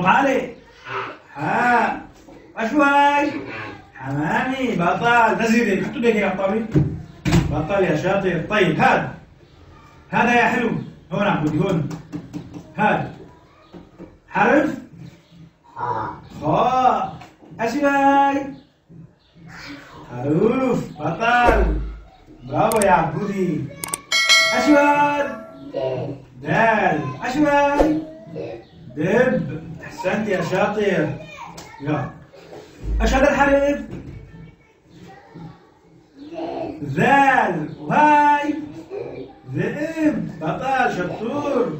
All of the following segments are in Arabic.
برتقالي حام آه، أشواي حمامي بطل نزل حطوا حط يا طبي بطل يا شاطر طيب هذا هذا يا حلو هون عبودي هون هذا حرف خاء أشواي حروف بطل برافو يا عبودي أشواي دال أشواي دب احسنت يا شاطر يلا اشهد الحرف ذال واي ذئب بطل شطور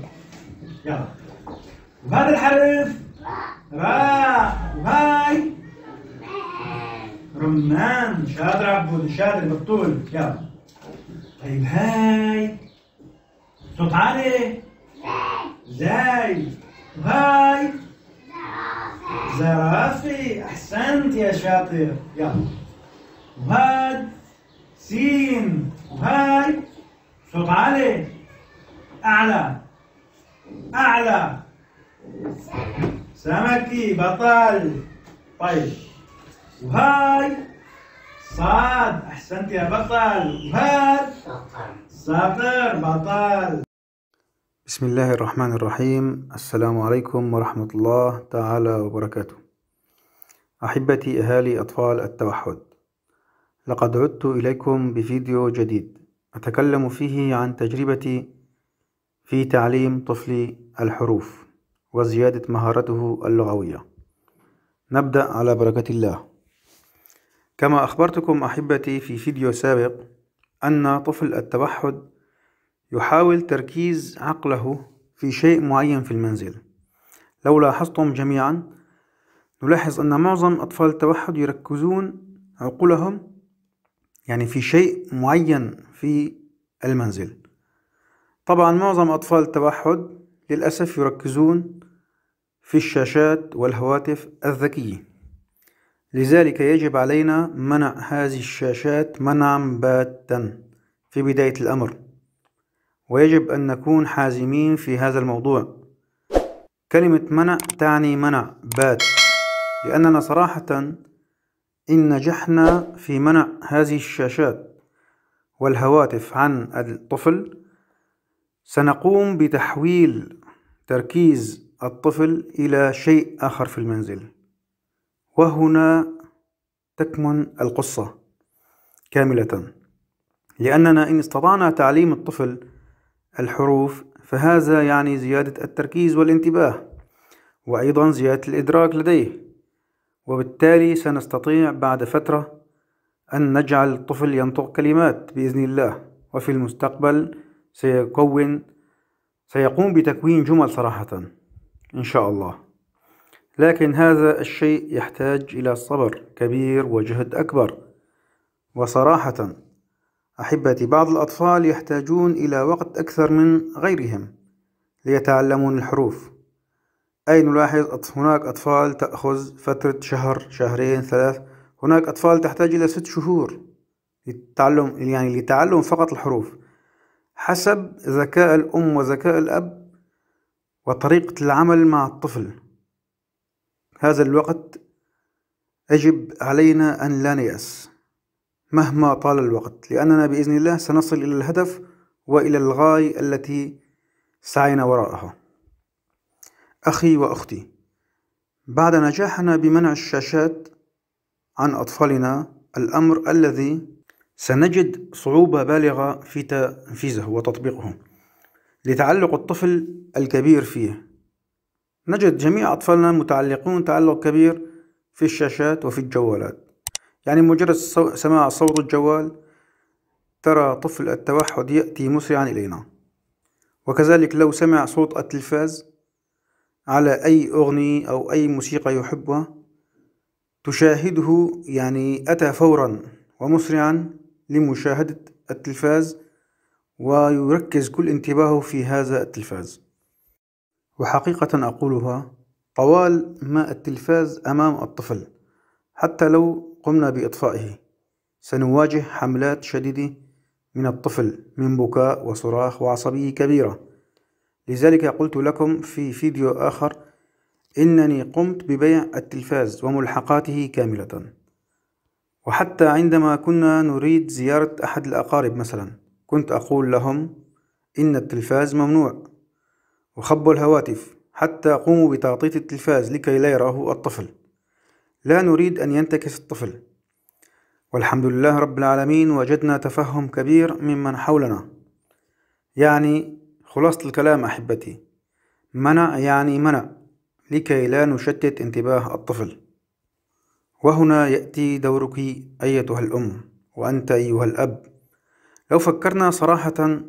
يلا وهذا الحرف راء وهاي رمان شاطر عبود شاطر بطول يلا طيب هاي صوت عالي زاي هاي زرافي أحسنت يا شاطر يلا وهاد سين وهاي صوت عالي أعلى أعلى سمكي بطل طيب وهاي صاد أحسنت يا بطل وهاد صقر بطل بسم الله الرحمن الرحيم السلام عليكم ورحمة الله تعالى وبركاته أحبتي أهالي أطفال التوحد لقد عدت إليكم بفيديو جديد أتكلم فيه عن تجربتي في تعليم طفلي الحروف وزيادة مهارته اللغوية نبدأ على بركة الله كما أخبرتكم أحبتي في فيديو سابق أن طفل التوحد يحاول تركيز عقله في شيء معين في المنزل لو لاحظتم جميعا نلاحظ أن معظم أطفال التوحد يركزون عقولهم يعني في شيء معين في المنزل طبعا معظم أطفال التوحد للأسف يركزون في الشاشات والهواتف الذكية لذلك يجب علينا منع هذه الشاشات منعا باتا في بداية الأمر ويجب أن نكون حازمين في هذا الموضوع كلمة منع تعني منع بات لأننا صراحة إن نجحنا في منع هذه الشاشات والهواتف عن الطفل سنقوم بتحويل تركيز الطفل إلى شيء آخر في المنزل وهنا تكمن القصة كاملة لأننا إن استطعنا تعليم الطفل الحروف فهذا يعني زيادة التركيز والانتباه وأيضا زيادة الإدراك لديه وبالتالي سنستطيع بعد فترة أن نجعل الطفل ينطق كلمات بإذن الله وفي المستقبل سيكون سيقوم بتكوين جمل صراحة إن شاء الله لكن هذا الشيء يحتاج إلى صبر كبير وجهد أكبر وصراحة أحبتي بعض الأطفال يحتاجون إلى وقت أكثر من غيرهم ليتعلمون الحروف أي نلاحظ هناك أطفال تأخذ فترة شهر شهرين ثلاث هناك أطفال تحتاج إلى ست شهور لتعلم يعني لتعلم فقط الحروف حسب ذكاء الأم وذكاء الأب وطريقة العمل مع الطفل هذا الوقت يجب علينا أن لا نيأس مهما طال الوقت لأننا بإذن الله سنصل إلى الهدف وإلى الغاية التي سعينا وراءها أخي وأختي بعد نجاحنا بمنع الشاشات عن أطفالنا الأمر الذي سنجد صعوبة بالغة في تنفيذه وتطبيقه لتعلق الطفل الكبير فيه نجد جميع أطفالنا متعلقون تعلق كبير في الشاشات وفي الجوالات يعني مجرد سماع صوت الجوال ترى طفل التوحد يأتي مسرعا إلينا وكذلك لو سمع صوت التلفاز على أي أغنية أو أي موسيقى يحبها تشاهده يعني أتى فورا ومسرعا لمشاهدة التلفاز ويركز كل انتباهه في هذا التلفاز وحقيقة أقولها طوال ما التلفاز أمام الطفل حتى لو قمنا بإطفائه سنواجه حملات شديدة من الطفل من بكاء وصراخ وعصبية كبيرة لذلك قلت لكم في فيديو آخر إنني قمت ببيع التلفاز وملحقاته كاملة وحتى عندما كنا نريد زيارة أحد الأقارب مثلا كنت أقول لهم إن التلفاز ممنوع وخبوا الهواتف حتى قوموا بتغطية التلفاز لكي لا يراه الطفل لا نريد أن ينتكس الطفل والحمد لله رب العالمين وجدنا تفهم كبير ممن حولنا يعني خلاصة الكلام أحبتي منع يعني منع لكي لا نشتت انتباه الطفل وهنا يأتي دورك أيتها الأم وأنت أيها الأب لو فكرنا صراحة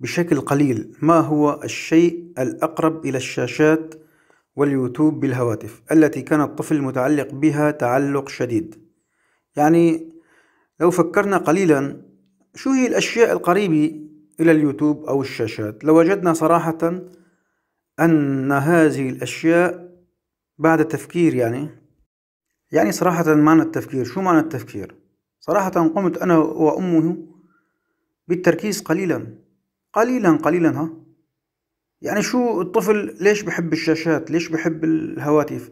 بشكل قليل ما هو الشيء الأقرب إلى الشاشات واليوتيوب بالهواتف التي كان الطفل متعلق بها تعلق شديد يعني لو فكرنا قليلا شو هي الأشياء القريبة إلى اليوتيوب أو الشاشات لوجدنا صراحة أن هذه الأشياء بعد التفكير يعني يعني صراحة معنى التفكير شو معنى التفكير؟ صراحة قمت أنا وأمه بالتركيز قليلا قليلا قليلا ها يعني شو الطفل ليش بحب الشاشات ليش بحب الهواتف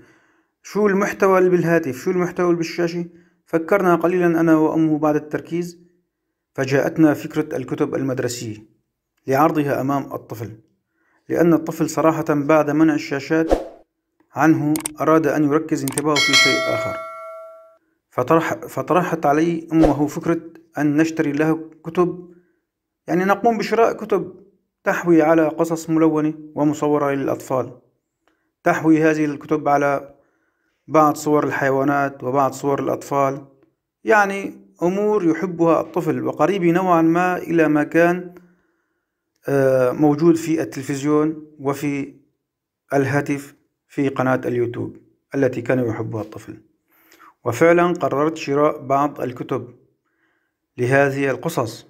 شو المحتوى اللي بالهاتف شو المحتوى اللي بالشاشة فكرنا قليلا أنا وأمه بعد التركيز فجاءتنا فكرة الكتب المدرسية لعرضها أمام الطفل لأن الطفل صراحة بعد منع الشاشات عنه أراد أن يركز انتباهه في شيء آخر فطرح فطرحت علي أمه فكرة أن نشتري له كتب يعني نقوم بشراء كتب تحوي على قصص ملونة ومصورة للأطفال تحوي هذه الكتب على بعض صور الحيوانات وبعض صور الأطفال يعني أمور يحبها الطفل وقريب نوعا ما إلى ما كان آه، موجود في التلفزيون وفي الهاتف في قناة اليوتيوب التي كان يحبها الطفل وفعلا قررت شراء بعض الكتب لهذه القصص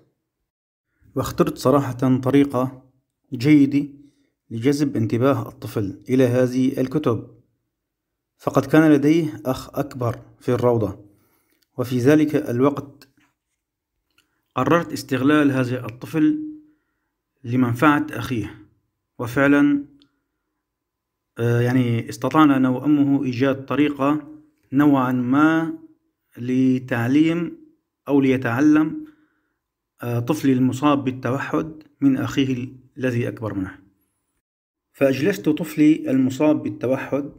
واخترت صراحة طريقة جيدة لجذب انتباه الطفل إلى هذه الكتب فقد كان لديه أخ أكبر في الروضة وفي ذلك الوقت قررت استغلال هذا الطفل لمنفعة أخيه وفعلا آه، يعني استطعنا أنا وأمه إيجاد طريقة نوعا ما لتعليم أو ليتعلم آه، طفلي المصاب بالتوحد من أخيه الذي أكبر منه فأجلست طفلي المصاب بالتوحد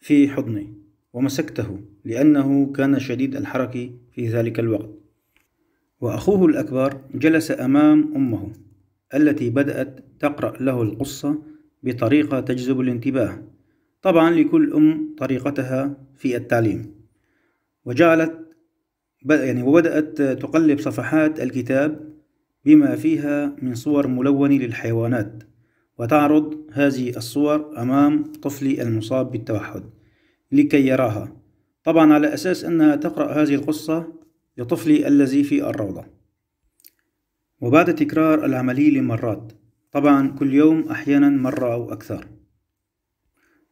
في حضني ومسكته لأنه كان شديد الحركة في ذلك الوقت وأخوه الأكبر جلس أمام أمه التي بدأت تقرأ له القصة بطريقة تجذب الانتباه طبعا لكل أم طريقتها في التعليم وجعلت يعني وبدأت تقلب صفحات الكتاب بما فيها من صور ملونة للحيوانات وتعرض هذه الصور أمام طفلي المصاب بالتوحد لكي يراها طبعا على أساس أنها تقرأ هذه القصة لطفلي الذي في الروضة وبعد تكرار العملية لمرات طبعا كل يوم أحيانا مرة أو أكثر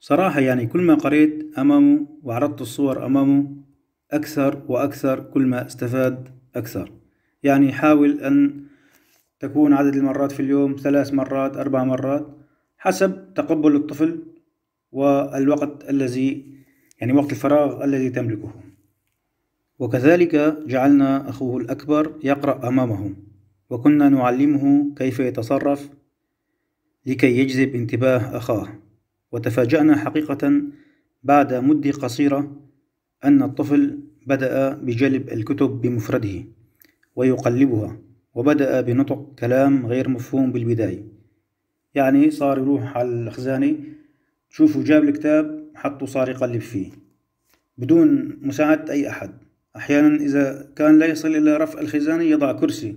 صراحة يعني كل ما قريت أمامه وعرضت الصور أمامه أكثر وأكثر كل ما استفاد أكثر يعني حاول أن تكون عدد المرات في اليوم ثلاث مرات أربع مرات حسب تقبل الطفل والوقت الذي يعني وقت الفراغ الذي تملكه وكذلك جعلنا أخوه الأكبر يقرأ أمامه وكنا نعلمه كيف يتصرف لكي يجذب انتباه أخاه وتفاجأنا حقيقة بعد مدة قصيرة أن الطفل بدأ بجلب الكتب بمفرده ويقلبها وبدأ بنطق كلام غير مفهوم بالبداية يعني صار يروح على الخزانة شوفوا جاب الكتاب حطه صار يقلب فيه بدون مساعدة أي أحد أحيانا إذا كان لا يصل إلى رفع الخزانة يضع كرسي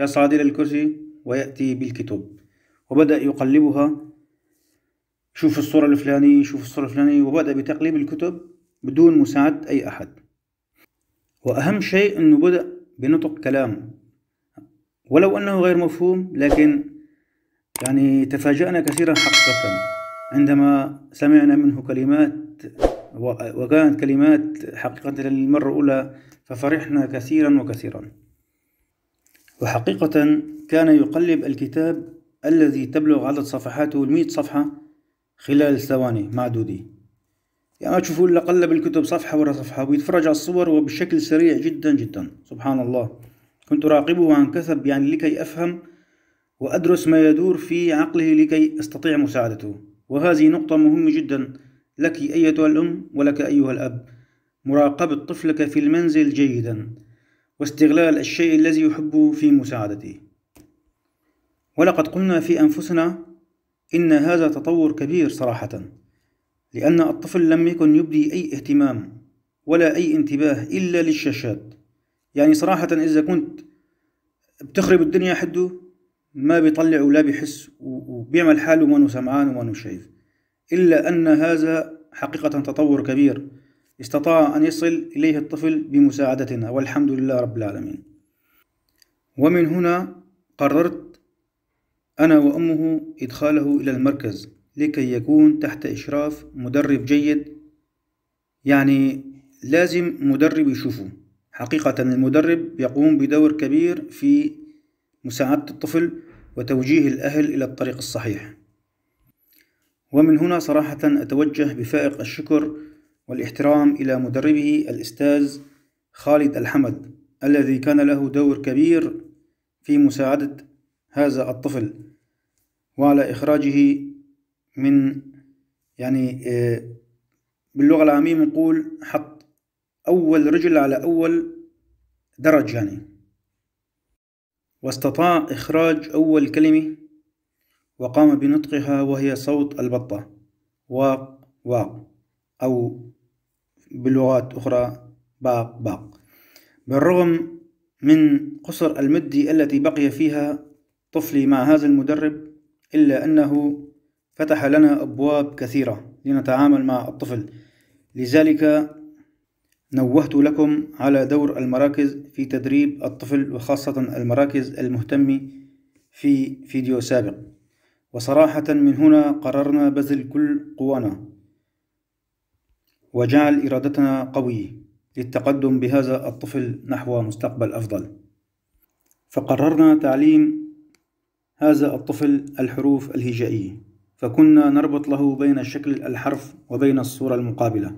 يصعد إلى الكرسي ويأتي بالكتب وبدأ يقلبها شوف الصورة الفلانية شوف الصورة الفلانية وبدأ بتقليب الكتب بدون مساعدة أي أحد وأهم شيء أنه بدأ بنطق كلامه ولو أنه غير مفهوم لكن يعني تفاجأنا كثيرا حقيقة عندما سمعنا منه كلمات وكانت كلمات حقيقة للمرة الأولى ففرحنا كثيرا وكثيرا وحقيقة كان يقلب الكتاب الذي تبلغ عدد صفحاته المئة صفحة خلال ثواني معدودة يعني تشوفوا اللي قلب الكتب صفحة ورا صفحة ويتفرج على الصور وبشكل سريع جدا جدا سبحان الله كنت أراقبه عن كثب يعني لكي أفهم وأدرس ما يدور في عقله لكي أستطيع مساعدته وهذه نقطة مهمة جدا لك أيتها الأم ولك أيها الأب مراقبة طفلك في المنزل جيدا واستغلال الشيء الذي يحبه في مساعدته ولقد قلنا في أنفسنا إن هذا تطور كبير صراحةً لأن الطفل لم يكن يبدي أي اهتمام ولا أي انتباه إلا للشاشات يعني صراحة إذا كنت بتخرب الدنيا حده ما بيطلع ولا بيحس وبيعمل حاله ما سمعان وما شايف إلا أن هذا حقيقة تطور كبير استطاع أن يصل إليه الطفل بمساعدتنا والحمد لله رب العالمين ومن هنا قررت أنا وأمه إدخاله إلى المركز لكي يكون تحت إشراف مدرب جيد يعني لازم مدرب يشوفه حقيقة المدرب يقوم بدور كبير في مساعدة الطفل وتوجيه الأهل إلى الطريق الصحيح ومن هنا صراحة أتوجه بفائق الشكر والاحترام إلى مدربه الأستاذ خالد الحمد الذي كان له دور كبير في مساعدة هذا الطفل وعلى إخراجه من يعني آه، باللغة العامية بنقول حط أول رجل على أول درج يعني واستطاع إخراج أول كلمة وقام بنطقها وهي صوت البطة واق واق أو بلغات أخرى باق باق بالرغم من قصر المدة التي بقي فيها طفلي مع هذا المدرب إلا أنه فتح لنا أبواب كثيرة لنتعامل مع الطفل لذلك نوهت لكم على دور المراكز في تدريب الطفل وخاصة المراكز المهتمة في فيديو سابق وصراحة من هنا قررنا بذل كل قوانا وجعل إرادتنا قوية للتقدم بهذا الطفل نحو مستقبل أفضل فقررنا تعليم هذا الطفل الحروف الهجائية فكنا نربط له بين شكل الحرف وبين الصورة المقابلة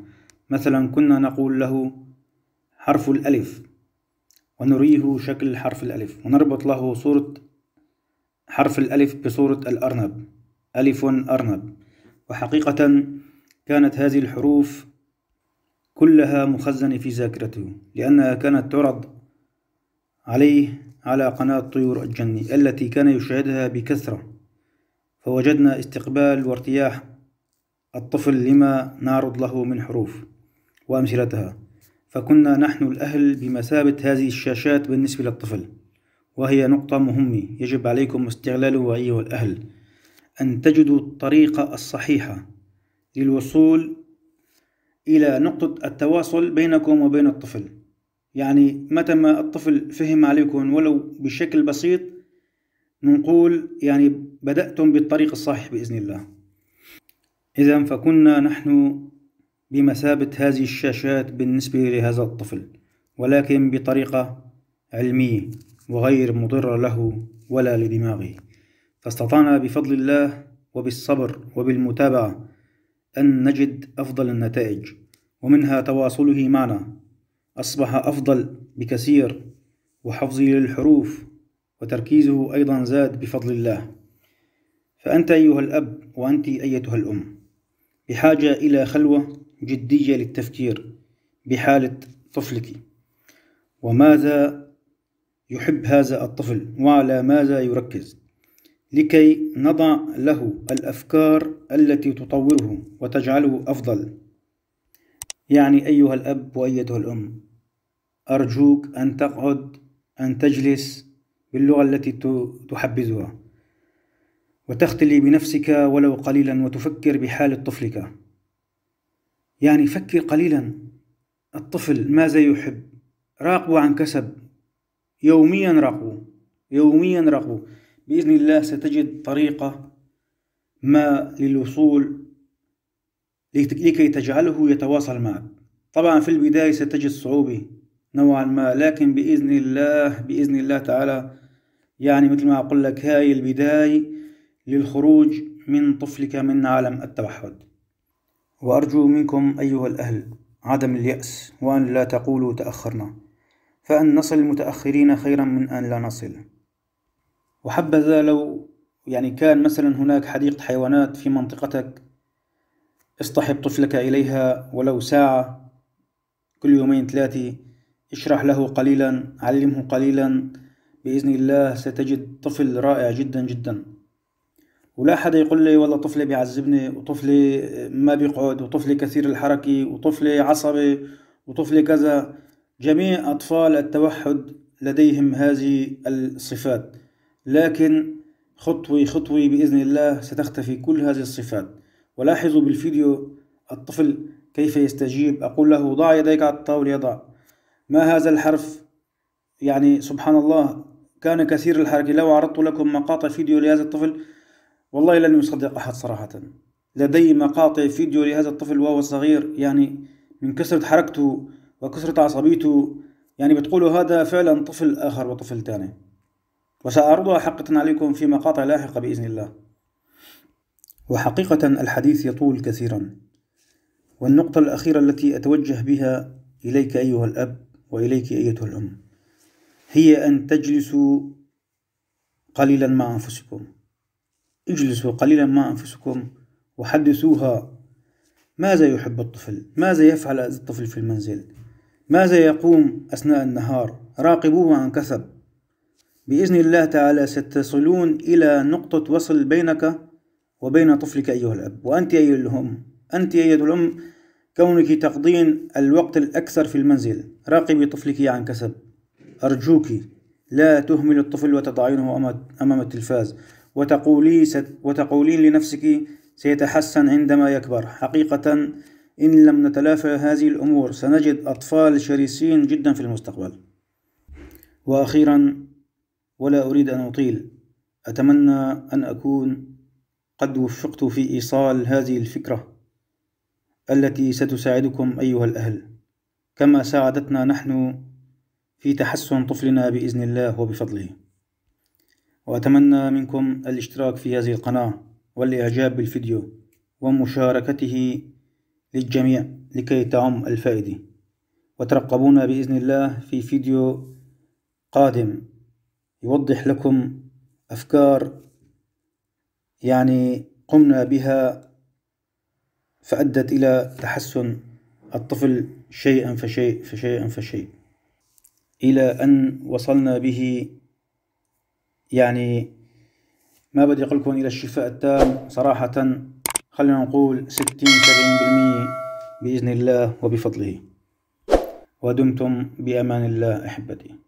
مثلا كنا نقول له حرف الألف ونريه شكل حرف الألف ونربط له صورة حرف الألف بصورة الأرنب ألف أرنب وحقيقة كانت هذه الحروف كلها مخزنة في ذاكرته لأنها كانت تعرض عليه على قناة طيور الجني التي كان يشاهدها بكثرة فوجدنا استقبال وارتياح الطفل لما نعرض له من حروف وأمثلتها فكنا نحن الأهل بمثابة هذه الشاشات بالنسبة للطفل وهي نقطة مهمة يجب عليكم استغلالها أيها الأهل أن تجدوا الطريقة الصحيحة للوصول إلى نقطة التواصل بينكم وبين الطفل يعني متى ما الطفل فهم عليكم ولو بشكل بسيط نقول يعني بدأتم بالطريق الصحيح بإذن الله إذا فكنا نحن بمثابة هذه الشاشات بالنسبة لهذا الطفل ولكن بطريقة علمية وغير مضرة له ولا لدماغه فاستطعنا بفضل الله وبالصبر وبالمتابعة أن نجد أفضل النتائج ومنها تواصله معنا أصبح أفضل بكثير وحفظه للحروف وتركيزه أيضا زاد بفضل الله فأنت أيها الأب وأنت أيتها الأم بحاجة إلى خلوة جدية للتفكير بحالة طفلك وماذا يحب هذا الطفل وعلى ماذا يركز لكي نضع له الأفكار التي تطوره وتجعله أفضل يعني أيها الأب وأيتها الأم أرجوك أن تقعد أن تجلس باللغة التي تحبذها وتختلي بنفسك ولو قليلا وتفكر بحالة طفلك يعني فكر قليلا الطفل ماذا يحب راقبه عن كسب يوميا راقبه يوميا راقبه بإذن الله ستجد طريقة ما للوصول لكي تجعله يتواصل معك طبعا في البداية ستجد صعوبة نوعا ما لكن بإذن الله بإذن الله تعالى يعني مثل ما أقول لك هاي البداية للخروج من طفلك من عالم التوحد وأرجو منكم أيها الأهل عدم اليأس وأن لا تقولوا تأخرنا فأن نصل المتأخرين خيرا من أن لا نصل وحبذا لو يعني كان مثلا هناك حديقة حيوانات في منطقتك اصطحب طفلك إليها ولو ساعة كل يومين ثلاثة اشرح له قليلا علمه قليلا بإذن الله ستجد طفل رائع جدا جدا ولا حدا يقول لي والله طفلي بيعذبني وطفلي ما بيقعد وطفلي كثير الحركة وطفلي عصبي وطفلي كذا جميع أطفال التوحد لديهم هذه الصفات لكن خطوة خطوة بإذن الله ستختفي كل هذه الصفات ولاحظوا بالفيديو الطفل كيف يستجيب أقول له ضع يديك على الطاولة يضع ما هذا الحرف يعني سبحان الله كان كثير الحركة لو عرضت لكم مقاطع فيديو لهذا الطفل والله لن يصدق أحد صراحة لدي مقاطع فيديو لهذا الطفل وهو صغير يعني من كثرة حركته وكثرة عصبيته يعني بتقولوا هذا فعلا طفل آخر وطفل تاني وسأعرضها حقة عليكم في مقاطع لاحقة بإذن الله وحقيقة الحديث يطول كثيرا والنقطة الأخيرة التي أتوجه بها إليك أيها الأب وإليك أيتها الأم هي أن تجلسوا قليلا مع أنفسكم اجلسوا قليلا مع أنفسكم وحدثوها ماذا يحب الطفل ماذا يفعل الطفل في المنزل ماذا يقوم أثناء النهار راقبوه عن كثب بإذن الله تعالى ستصلون إلى نقطة وصل بينك وبين طفلك أيها الأب وأنت أيها الأم أنت أيها الأم كونك تقضين الوقت الأكثر في المنزل راقبي طفلك عن كسب أرجوك لا تهمل الطفل وتضعينه أمام التلفاز وتقولي, وتقولين لنفسك سيتحسن عندما يكبر حقيقة إن لم نتلافى هذه الأمور سنجد أطفال شرسين جدا في المستقبل وأخيرا ولا أريد أن أطيل أتمنى أن أكون قد وفقت في إيصال هذه الفكرة التي ستساعدكم أيها الأهل كما ساعدتنا نحن في تحسن طفلنا بإذن الله وبفضله وأتمنى منكم الاشتراك في هذه القناة والإعجاب بالفيديو ومشاركته للجميع لكي تعم الفائدة وترقبونا بإذن الله في فيديو قادم يوضح لكم أفكار يعني قمنا بها فأدت إلى تحسن الطفل شيئا فشيء فشيئا فشيء إلى أن وصلنا به يعني ما بدي أقول لكم إلى الشفاء التام صراحة خلينا نقول 60-70% بالمية بإذن الله وبفضله ودمتم بأمان الله أحبتي